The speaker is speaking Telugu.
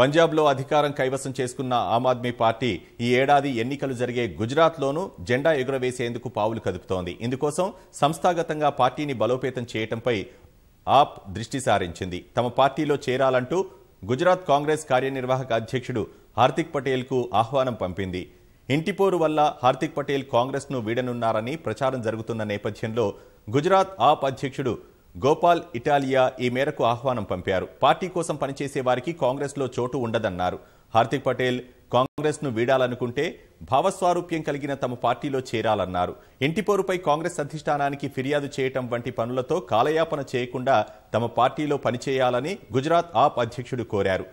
పంజాబ్లో అధికారం కైవసం చేసుకున్న ఆమ్ ఆద్మీ పార్టీ ఈ ఏడాది ఎన్నికలు జరిగే గుజరాత్లోనూ జెండా ఎగురవేసేందుకు పావులు కదుపుతోంది ఇందుకోసం సంస్థాగతంగా పార్టీని బలోపేతం చేయటంపై ఆప్ దృష్టి సారించింది తమ పార్టీలో చేరాలంటూ గుజరాత్ కాంగ్రెస్ కార్యనిర్వాహక అధ్యక్షుడు హార్దిక్ పటేల్కు ఆహ్వానం పంపింది ఇంటిపోరు వల్ల హార్దిక్ పటేల్ కాంగ్రెస్ను వీడనున్నారని ప్రచారం జరుగుతున్న నేపథ్యంలో గుజరాత్ ఆప్ అధ్యక్షుడు గోపాల్ ఇటాలియా ఈ మేరకు ఆహ్వానం పంపారు పార్టీ కోసం పనిచేసే వారికి కాంగ్రెస్లో చోటు ఉండదన్నారు హార్దిక్ పటేల్ కాంగ్రెస్ను వీడాలనుకుంటే భావస్వారూప్యం కలిగిన తమ పార్టీలో చేరాలన్నారు పోరుపై కాంగ్రెస్ అధిష్టానానికి ఫిర్యాదు చేయటం వంటి పనులతో కాలయాపన చేయకుండా తమ పార్టీలో పనిచేయాలని గుజరాత్ ఆప్ అధ్యక్షుడు కోరారు